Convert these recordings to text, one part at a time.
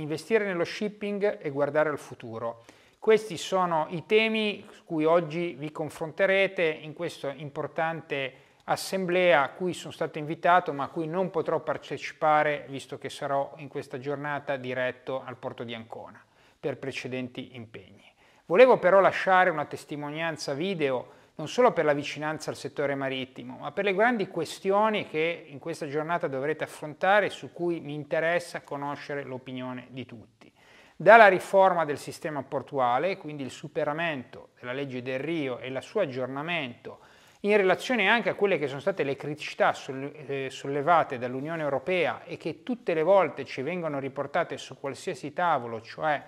investire nello shipping e guardare al futuro. Questi sono i temi su cui oggi vi confronterete in questa importante assemblea a cui sono stato invitato ma a cui non potrò partecipare visto che sarò in questa giornata diretto al porto di Ancona per precedenti impegni. Volevo però lasciare una testimonianza video non solo per la vicinanza al settore marittimo, ma per le grandi questioni che in questa giornata dovrete affrontare, e su cui mi interessa conoscere l'opinione di tutti. Dalla riforma del sistema portuale, quindi il superamento della legge del Rio e il suo aggiornamento, in relazione anche a quelle che sono state le criticità eh, sollevate dall'Unione Europea e che tutte le volte ci vengono riportate su qualsiasi tavolo, cioè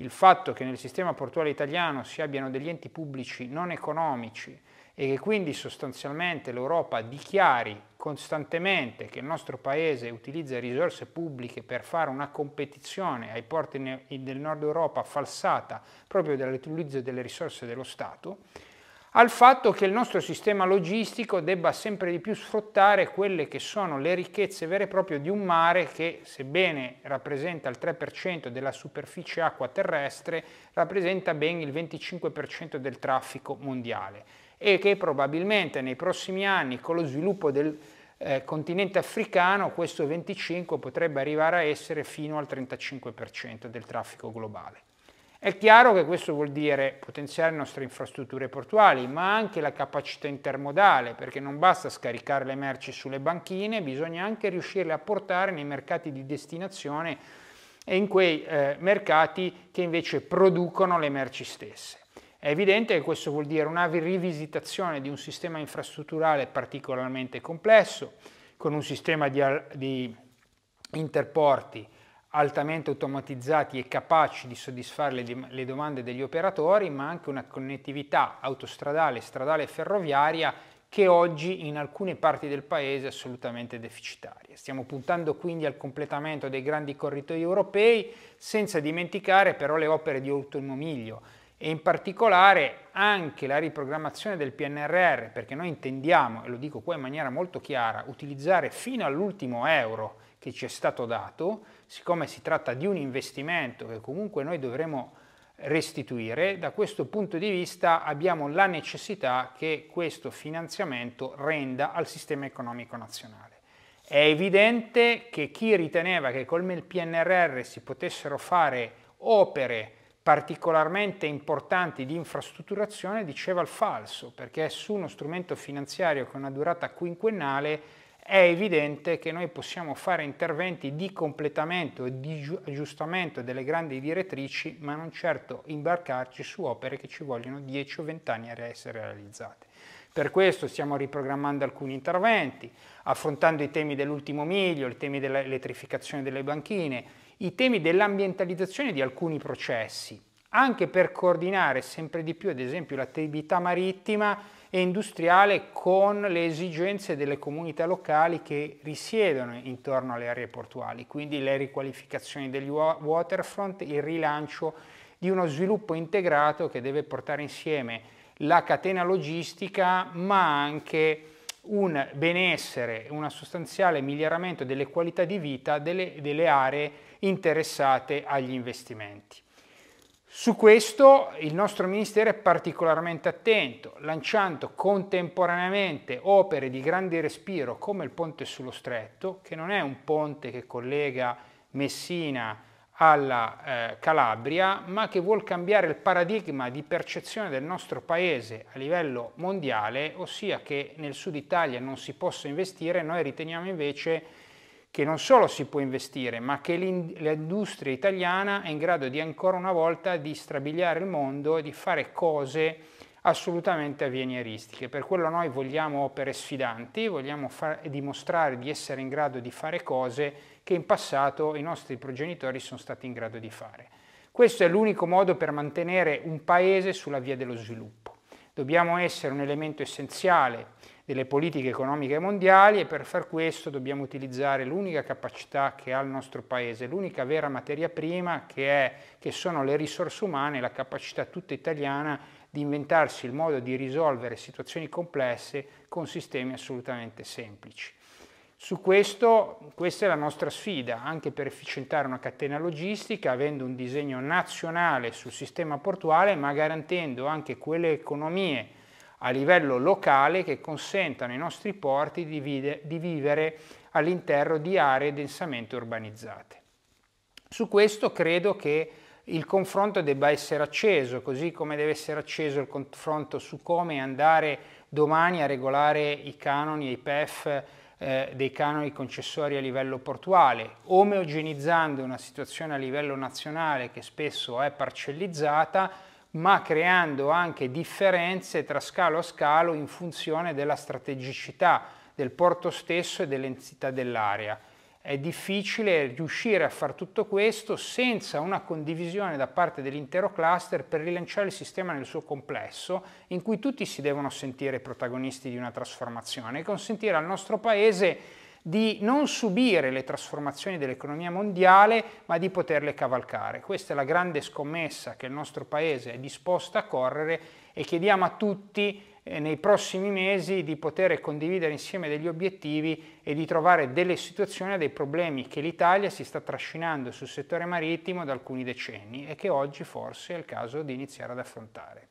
il fatto che nel sistema portuale italiano si abbiano degli enti pubblici non economici e che quindi sostanzialmente l'Europa dichiari costantemente che il nostro paese utilizza risorse pubbliche per fare una competizione ai porti del nord Europa falsata proprio dall'utilizzo delle risorse dello Stato, al fatto che il nostro sistema logistico debba sempre di più sfruttare quelle che sono le ricchezze vere e proprie di un mare che, sebbene rappresenta il 3% della superficie acqua terrestre, rappresenta ben il 25% del traffico mondiale e che probabilmente nei prossimi anni con lo sviluppo del eh, continente africano questo 25 potrebbe arrivare a essere fino al 35% del traffico globale. È chiaro che questo vuol dire potenziare le nostre infrastrutture portuali, ma anche la capacità intermodale, perché non basta scaricare le merci sulle banchine, bisogna anche riuscirle a portare nei mercati di destinazione e in quei eh, mercati che invece producono le merci stesse. È evidente che questo vuol dire una rivisitazione di un sistema infrastrutturale particolarmente complesso, con un sistema di, di interporti altamente automatizzati e capaci di soddisfare le, le domande degli operatori, ma anche una connettività autostradale, stradale e ferroviaria che oggi in alcune parti del paese è assolutamente deficitaria. Stiamo puntando quindi al completamento dei grandi corridoi europei senza dimenticare però le opere di autonomiglio e in particolare anche la riprogrammazione del PNRR, perché noi intendiamo, e lo dico qua in maniera molto chiara, utilizzare fino all'ultimo euro che ci è stato dato, siccome si tratta di un investimento che comunque noi dovremo restituire, da questo punto di vista abbiamo la necessità che questo finanziamento renda al sistema economico nazionale. È evidente che chi riteneva che col PNRR si potessero fare opere particolarmente importanti di infrastrutturazione diceva il falso, perché su uno strumento finanziario con una durata quinquennale è evidente che noi possiamo fare interventi di completamento e di aggiustamento delle grandi direttrici, ma non certo imbarcarci su opere che ci vogliono 10 o 20 anni a essere realizzate. Per questo stiamo riprogrammando alcuni interventi, affrontando i temi dell'ultimo miglio, i temi dell'elettrificazione delle banchine, i temi dell'ambientalizzazione di alcuni processi, anche per coordinare sempre di più, ad esempio, l'attività marittima e industriale con le esigenze delle comunità locali che risiedono intorno alle aree portuali, quindi le riqualificazioni degli waterfront, il rilancio di uno sviluppo integrato che deve portare insieme la catena logistica, ma anche un benessere, un sostanziale miglioramento delle qualità di vita delle, delle aree interessate agli investimenti. Su questo il nostro Ministero è particolarmente attento, lanciando contemporaneamente opere di grande respiro come il ponte sullo stretto, che non è un ponte che collega Messina alla eh, Calabria, ma che vuol cambiare il paradigma di percezione del nostro paese a livello mondiale, ossia che nel sud Italia non si possa investire, noi riteniamo invece che non solo si può investire, ma che l'industria italiana è in grado di ancora una volta di strabiliare il mondo e di fare cose assolutamente avveniristiche. Per quello noi vogliamo opere sfidanti, vogliamo far, dimostrare di essere in grado di fare cose che in passato i nostri progenitori sono stati in grado di fare. Questo è l'unico modo per mantenere un paese sulla via dello sviluppo. Dobbiamo essere un elemento essenziale delle politiche economiche mondiali e per far questo dobbiamo utilizzare l'unica capacità che ha il nostro paese, l'unica vera materia prima che, è, che sono le risorse umane, la capacità tutta italiana di inventarsi il modo di risolvere situazioni complesse con sistemi assolutamente semplici. Su questo, questa è la nostra sfida, anche per efficientare una catena logistica, avendo un disegno nazionale sul sistema portuale, ma garantendo anche quelle economie a livello locale che consentano ai nostri porti di, vide, di vivere all'interno di aree densamente urbanizzate. Su questo credo che il confronto debba essere acceso, così come deve essere acceso il confronto su come andare domani a regolare i canoni e i PEF eh, dei canoni concessori a livello portuale, omogeneizzando una situazione a livello nazionale che spesso è parcellizzata, ma creando anche differenze tra scalo a scalo in funzione della strategicità del porto stesso e dell'entità dell'area è difficile riuscire a fare tutto questo senza una condivisione da parte dell'intero cluster per rilanciare il sistema nel suo complesso, in cui tutti si devono sentire protagonisti di una trasformazione e consentire al nostro Paese di non subire le trasformazioni dell'economia mondiale, ma di poterle cavalcare. Questa è la grande scommessa che il nostro Paese è disposto a correre e chiediamo a tutti eh, nei prossimi mesi di poter condividere insieme degli obiettivi e di trovare delle situazioni dei problemi che l'Italia si sta trascinando sul settore marittimo da alcuni decenni e che oggi forse è il caso di iniziare ad affrontare.